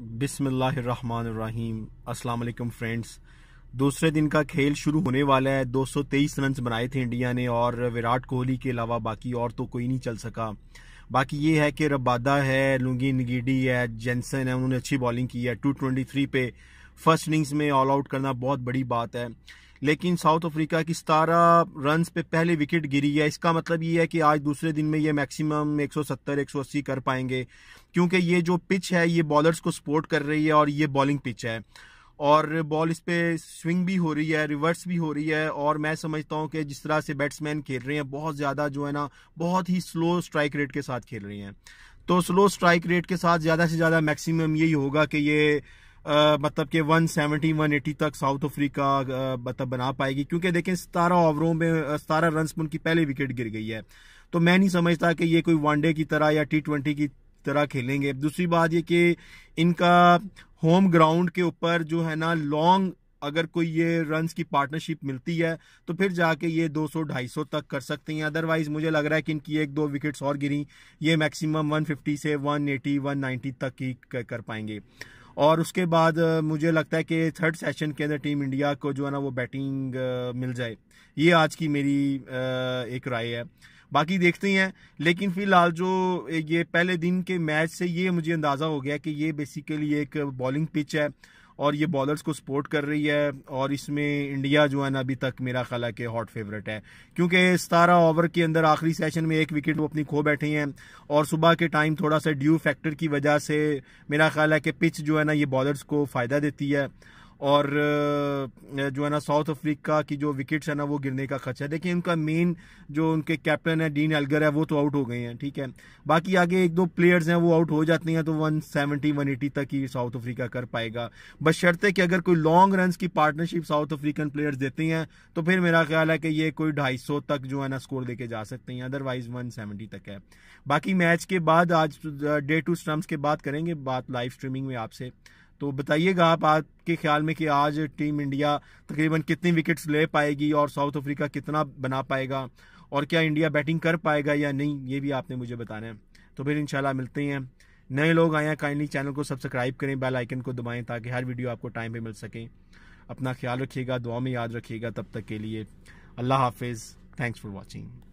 बिसमीम अस्सलाम फ्रेंड्स दूसरे दिन का खेल शुरू होने वाला है 223 रन बनाए थे इंडिया ने और विराट कोहली के अलावा बाकी और तो कोई नहीं चल सका बाकी ये है कि रबादा है लुंगी निगीडी है जेंसन है उन्होंने अच्छी बॉलिंग की है 223 पे फर्स्ट इनिंग्स में ऑल आउट करना बहुत बड़ी बात है लेकिन साउथ अफ्रीका की सतारह रन पे पहले विकेट गिरी है इसका मतलब ये है कि आज दूसरे दिन में ये मैक्सिमम 170 180 कर पाएंगे क्योंकि ये जो पिच है ये बॉलर्स को सपोर्ट कर रही है और ये बॉलिंग पिच है और बॉल इस पर स्विंग भी हो रही है रिवर्स भी हो रही है और मैं समझता हूँ कि जिस तरह से बैट्समैन खेल रहे हैं बहुत ज़्यादा जो है ना बहुत ही स्लो स्ट्राइक रेट के साथ खेल रहे हैं तो स्लो स्ट्राइक रेट के साथ ज़्यादा से ज़्यादा मैक्सिमम यही होगा कि ये मतलब कि 170 180 तक साउथ अफ्रीका मतलब बना पाएगी क्योंकि देखें सतारह ओवरों में सतारह रन पर उनकी पहले विकेट गिर गई है तो मैं नहीं समझता कि ये कोई वनडे की तरह या टी ट्वेंटी की तरह खेलेंगे दूसरी बात ये कि इनका होम ग्राउंड के ऊपर जो है ना लॉन्ग अगर कोई ये रन की पार्टनरशिप मिलती है तो फिर जाके ये 200 250 तक कर सकते हैं अदरवाइज मुझे लग रहा है कि इनकी एक दो विकेट्स और गिरी ये मैक्सिमम 150 से 180 190 तक ही कर पाएंगे और उसके बाद मुझे लगता है कि थर्ड सेशन के अंदर टीम इंडिया को जो है ना वो बैटिंग मिल जाए ये आज की मेरी एक राय है बाकी देखते हैं लेकिन फिलहाल जो ये पहले दिन के मैच से ये मुझे अंदाज़ा हो गया कि ये बेसिकली एक बॉलिंग पिच है और ये बॉलर्स को सपोर्ट कर रही है और इसमें इंडिया जो है ना अभी तक मेरा ख्याल है कि हॉट फेवरेट है क्योंकि सतारह ओवर के अंदर आखिरी सेशन में एक विकेट वो अपनी खो बैठी हैं और सुबह के टाइम थोड़ा सा ड्यू फैक्टर की वजह से मेरा ख्याल है कि पिच जो है ना ये बॉलर्स को फ़ायदा देती है और जो है ना साउथ अफ्रीका की जो विकेट्स है ना वो गिरने का खर्चा है देखिए उनका मेन जो उनके कैप्टन है डीन एलगर है वो तो आउट हो गए हैं ठीक है बाकी आगे एक दो प्लेयर्स हैं वो आउट हो जाते हैं तो 170 180 तक ही साउथ अफ्रीका कर पाएगा बस शर्त है कि अगर कोई लॉन्ग रन की पार्टनरशिप साउथ अफ्रीकन प्लेयर्स देती हैं तो फिर मेरा ख्याल है कि ये कोई ढाई तक जो है ना स्कोर देके जा सकते हैं अदरवाइज वन तक है बाकी मैच के बाद आज डे टू स्टम्प्स के बाद करेंगे बात लाइव स्ट्रीमिंग में आपसे तो बताइएगा आप आपके ख्याल में कि आज टीम इंडिया तकरीबन कितनी विकेट्स ले पाएगी और साउथ अफ्रीका कितना बना पाएगा और क्या इंडिया बैटिंग कर पाएगा या नहीं ये भी आपने मुझे बताना है तो फिर इंशाल्लाह मिलते हैं नए लोग आए हैं काइंडली चैनल को सब्सक्राइब करें बेल आइकन को दबाएं ताकि हर वीडियो आपको टाइम पे मिल सके अपना ख्याल रखिएगा दुआ में याद रखिएगा तब तक के लिए अल्लाह हाफिज़ थैंक्स फॉर वॉचिंग